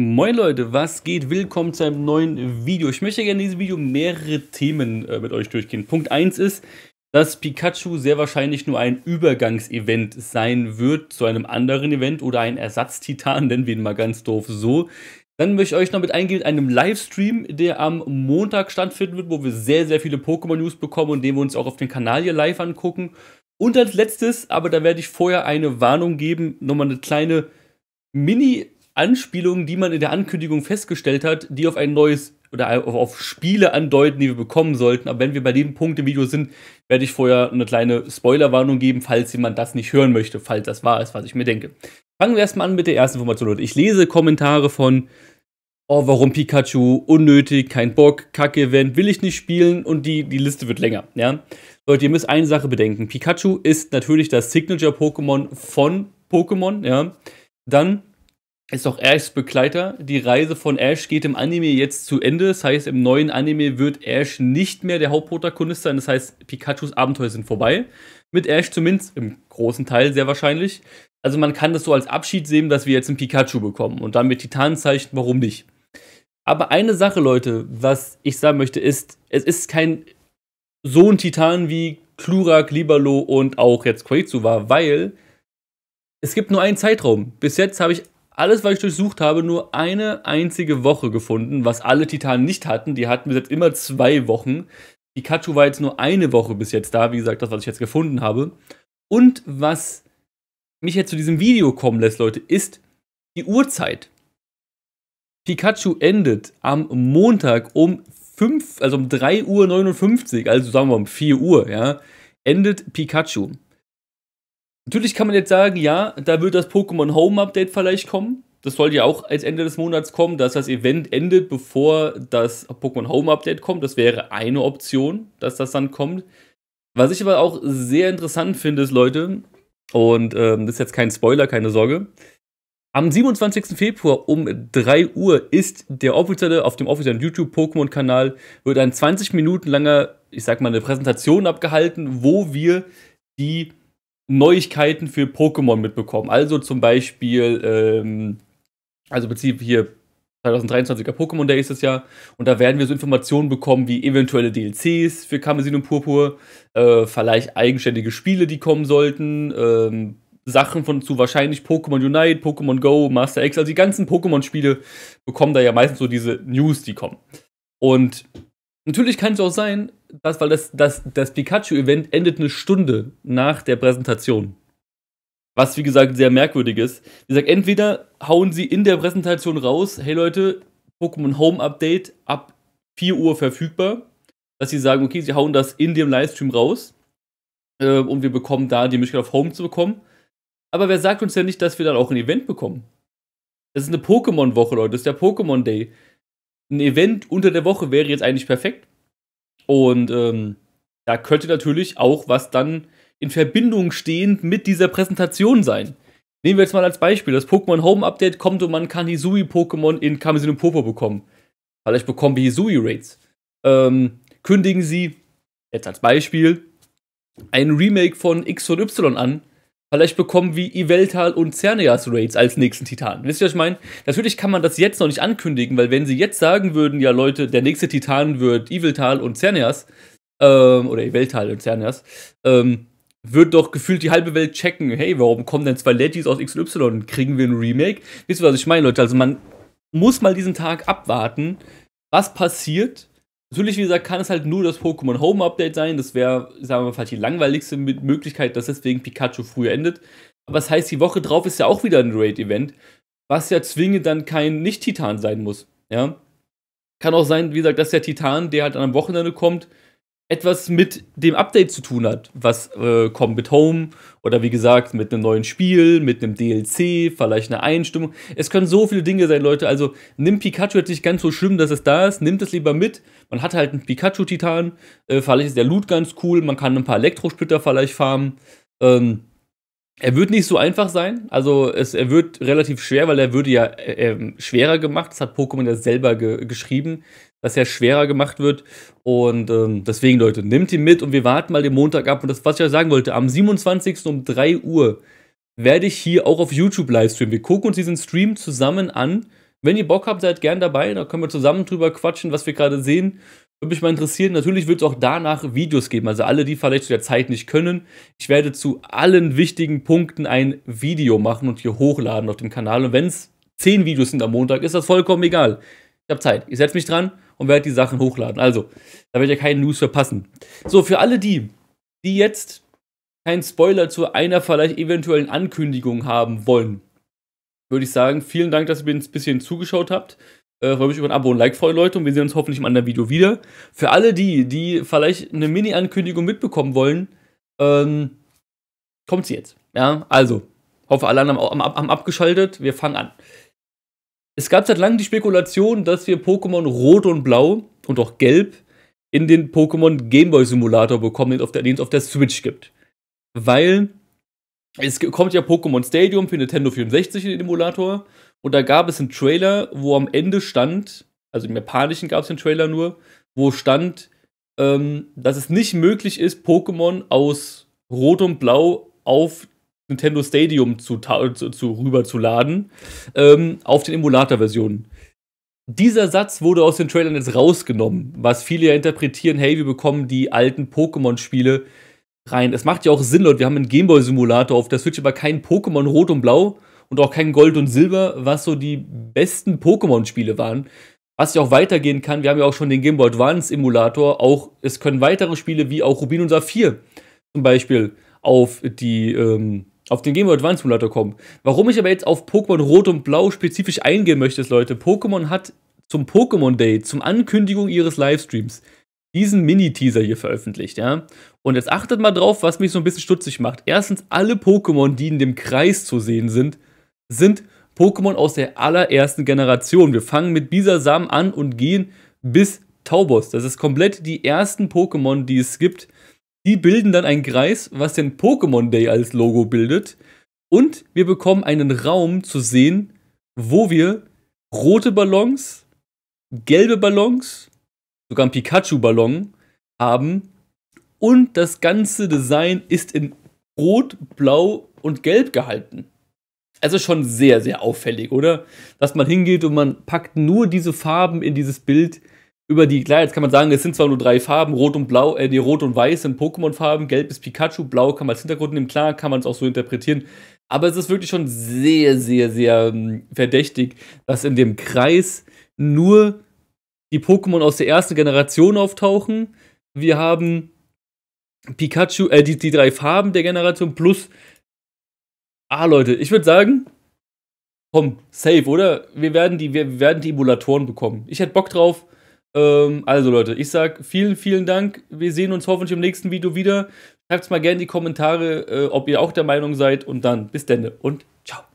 Moin Leute, was geht? Willkommen zu einem neuen Video. Ich möchte gerne in diesem Video mehrere Themen äh, mit euch durchgehen. Punkt 1 ist, dass Pikachu sehr wahrscheinlich nur ein Übergangsevent sein wird zu einem anderen Event oder ein Ersatztitan, nennen wir ihn mal ganz doof so. Dann möchte ich euch noch mit eingehen in einem Livestream, der am Montag stattfinden wird, wo wir sehr, sehr viele Pokémon-News bekommen und den wir uns auch auf dem Kanal hier live angucken. Und als letztes, aber da werde ich vorher eine Warnung geben, nochmal eine kleine Mini- Anspielungen, die man in der Ankündigung festgestellt hat, die auf ein neues oder auf Spiele andeuten, die wir bekommen sollten. Aber wenn wir bei dem Punkt im Video sind, werde ich vorher eine kleine Spoilerwarnung geben, falls jemand das nicht hören möchte, falls das wahr ist, was ich mir denke. Fangen wir erstmal an mit der ersten Information, Leute. Ich lese Kommentare von Oh, warum Pikachu? Unnötig, kein Bock, Kacke-Event, will ich nicht spielen und die, die Liste wird länger, ja. Leute, ihr müsst eine Sache bedenken. Pikachu ist natürlich das Signature-Pokémon von Pokémon, ja. Dann ist auch Ashs Begleiter. Die Reise von Ash geht im Anime jetzt zu Ende. Das heißt, im neuen Anime wird Ash nicht mehr der Hauptprotagonist sein. Das heißt, Pikachus Abenteuer sind vorbei. Mit Ash zumindest, im großen Teil sehr wahrscheinlich. Also man kann das so als Abschied sehen, dass wir jetzt einen Pikachu bekommen und dann mit Titanenzeichen, warum nicht? Aber eine Sache, Leute, was ich sagen möchte, ist, es ist kein so ein Titan wie Klurak, Libalo und auch jetzt Quetzu war, weil es gibt nur einen Zeitraum. Bis jetzt habe ich alles, was ich durchsucht habe, nur eine einzige Woche gefunden, was alle Titanen nicht hatten. Die hatten bis jetzt immer zwei Wochen. Pikachu war jetzt nur eine Woche bis jetzt da, wie gesagt, das, was ich jetzt gefunden habe. Und was mich jetzt zu diesem Video kommen lässt, Leute, ist die Uhrzeit. Pikachu endet am Montag um 5, also um 3.59 Uhr, also sagen wir um 4 Uhr, ja, endet Pikachu. Natürlich kann man jetzt sagen, ja, da wird das Pokémon Home Update vielleicht kommen. Das soll ja auch als Ende des Monats kommen, dass das Event endet, bevor das Pokémon Home Update kommt. Das wäre eine Option, dass das dann kommt. Was ich aber auch sehr interessant finde, ist, Leute, und ähm, das ist jetzt kein Spoiler, keine Sorge. Am 27. Februar um 3 Uhr ist der offizielle, auf dem offiziellen YouTube-Pokémon-Kanal, wird ein 20 Minuten langer, ich sag mal, eine Präsentation abgehalten, wo wir die Neuigkeiten für Pokémon mitbekommen. Also zum Beispiel, ähm, also im Prinzip hier 2023er Pokémon Day ist es ja. Und da werden wir so Informationen bekommen wie eventuelle DLCs für Karmesin und Purpur, äh, vielleicht eigenständige Spiele, die kommen sollten, ähm, Sachen von zu wahrscheinlich Pokémon Unite, Pokémon Go, Master X, also die ganzen Pokémon-Spiele bekommen da ja meistens so diese News, die kommen. Und natürlich kann es auch sein, das, weil das, das, das Pikachu-Event endet eine Stunde nach der Präsentation. Was, wie gesagt, sehr merkwürdig ist. Wie gesagt, entweder hauen sie in der Präsentation raus, hey Leute, Pokémon Home Update ab 4 Uhr verfügbar, dass sie sagen, okay, sie hauen das in dem Livestream raus äh, und wir bekommen da die Möglichkeit auf Home zu bekommen. Aber wer sagt uns ja nicht, dass wir dann auch ein Event bekommen? Das ist eine Pokémon-Woche, Leute, das ist der Pokémon Day. Ein Event unter der Woche wäre jetzt eigentlich perfekt. Und ähm, da könnte natürlich auch was dann in Verbindung stehend mit dieser Präsentation sein. Nehmen wir jetzt mal als Beispiel, das Pokémon Home Update kommt und man kann Hisui-Pokémon in Kamisin und Popo bekommen. Vielleicht bekommen wir Hisui-Raids. Ähm, kündigen sie, jetzt als Beispiel, ein Remake von X und Y an, Vielleicht bekommen wir Iveltal und Cerneas Raids als nächsten Titan. Wisst ihr, was ich meine? Natürlich kann man das jetzt noch nicht ankündigen, weil wenn sie jetzt sagen würden, ja Leute, der nächste Titan wird Iveltal und Cerneas, ähm, oder Iveltal und Cerneas, ähm, wird doch gefühlt die halbe Welt checken, hey, warum kommen denn zwei Legis aus XY? und Kriegen wir ein Remake? Wisst ihr, was ich meine, Leute? Also man muss mal diesen Tag abwarten, was passiert Natürlich, wie gesagt, kann es halt nur das Pokémon Home Update sein. Das wäre, sagen wir mal, die langweiligste Möglichkeit, dass deswegen Pikachu früher endet. Aber das heißt, die Woche drauf ist ja auch wieder ein Raid-Event, was ja zwingend dann kein Nicht-Titan sein muss. Ja? Kann auch sein, wie gesagt, dass der Titan, der halt an einem Wochenende kommt, etwas mit dem Update zu tun hat, was äh, kommt mit Home oder wie gesagt mit einem neuen Spiel, mit einem DLC, vielleicht eine Einstimmung. Es können so viele Dinge sein, Leute. Also nimm Pikachu jetzt nicht ganz so schlimm, dass es da ist. Nimmt es lieber mit. Man hat halt einen Pikachu-Titan. Äh, vielleicht ist der Loot ganz cool. Man kann ein paar Elektrosplitter vielleicht farmen. Ähm, er wird nicht so einfach sein. Also es, er wird relativ schwer, weil er würde ja äh, ähm, schwerer gemacht. Das hat Pokémon ja selber ge geschrieben, dass er schwerer gemacht wird. Und ähm, deswegen, Leute, nehmt ihn mit und wir warten mal den Montag ab. Und das, was ich ja sagen wollte, am 27. um 3 Uhr werde ich hier auch auf YouTube livestreamen. Wir gucken uns diesen Stream zusammen an. Wenn ihr Bock habt, seid gern dabei. Da können wir zusammen drüber quatschen, was wir gerade sehen. Würde mich mal interessieren. Natürlich wird es auch danach Videos geben. Also alle, die vielleicht zu der Zeit nicht können. Ich werde zu allen wichtigen Punkten ein Video machen und hier hochladen auf dem Kanal. Und wenn es 10 Videos sind am Montag, ist das vollkommen egal. Ich habe Zeit. Ich setze mich dran und werde die Sachen hochladen. Also, da werdet ihr keinen News verpassen. So, für alle die, die jetzt keinen Spoiler zu einer vielleicht eventuellen Ankündigung haben wollen, würde ich sagen, vielen Dank, dass ihr mir ein bisschen zugeschaut habt. Äh, Freue mich über ein Abo und ein Like, freuen Leute, und wir sehen uns hoffentlich im anderen Video wieder. Für alle die, die vielleicht eine Mini-Ankündigung mitbekommen wollen, ähm, kommt sie jetzt. Ja, also, hoffe, alle anderen haben, haben, haben abgeschaltet. Wir fangen an. Es gab seit langem die Spekulation, dass wir Pokémon Rot und Blau und auch Gelb in den Pokémon Gameboy Simulator bekommen, den es auf der Switch gibt. Weil es kommt ja Pokémon Stadium für Nintendo 64 in den Emulator und da gab es einen Trailer, wo am Ende stand, also im japanischen gab es den Trailer nur, wo stand, ähm, dass es nicht möglich ist, Pokémon aus Rot und Blau auf Nintendo Stadium zu, zu, zu rüberzuladen, ähm, auf den Emulator-Versionen. Dieser Satz wurde aus den Trailern jetzt rausgenommen, was viele ja interpretieren, hey, wir bekommen die alten Pokémon-Spiele rein. Es macht ja auch Sinn, Leute, wir haben einen Gameboy-Simulator auf der Switch, aber kein Pokémon Rot und Blau und auch kein Gold und Silber, was so die besten Pokémon-Spiele waren. Was ja auch weitergehen kann, wir haben ja auch schon den Game Boy Advance Emulator, auch es können weitere Spiele wie auch Rubin und Saphir zum Beispiel auf die ähm, auf den Game Boy Advance Emulator kommen. Warum ich aber jetzt auf Pokémon Rot und Blau spezifisch eingehen möchte, ist, Leute, Pokémon hat zum Pokémon Day, zum Ankündigung ihres Livestreams, diesen Mini-Teaser hier veröffentlicht, ja. Und jetzt achtet mal drauf, was mich so ein bisschen stutzig macht. Erstens, alle Pokémon, die in dem Kreis zu sehen sind, sind Pokémon aus der allerersten Generation. Wir fangen mit Bisasam an und gehen bis Taubos. Das ist komplett die ersten Pokémon, die es gibt. Die bilden dann einen Kreis, was den Pokémon Day als Logo bildet. Und wir bekommen einen Raum zu sehen, wo wir rote Ballons, gelbe Ballons sogar einen Pikachu-Ballon haben. Und das ganze Design ist in Rot, Blau und Gelb gehalten. Also schon sehr, sehr auffällig, oder? Dass man hingeht und man packt nur diese Farben in dieses Bild über die. Klar, jetzt kann man sagen, es sind zwar nur drei Farben, Rot und Blau, äh, die Rot und Weiß sind Pokémon-Farben, Gelb ist Pikachu, Blau kann man als Hintergrund nehmen, klar kann man es auch so interpretieren. Aber es ist wirklich schon sehr, sehr, sehr ähm, verdächtig, dass in dem Kreis nur die Pokémon aus der ersten Generation auftauchen. Wir haben Pikachu, äh, die, die drei Farben der Generation plus. Ah, Leute, ich würde sagen, komm, safe, oder? Wir werden die, wir werden die Emulatoren bekommen. Ich hätte Bock drauf. Ähm, also, Leute, ich sag vielen, vielen Dank. Wir sehen uns hoffentlich im nächsten Video wieder. Schreibt's mal gerne in die Kommentare, äh, ob ihr auch der Meinung seid. Und dann bis Dende und ciao.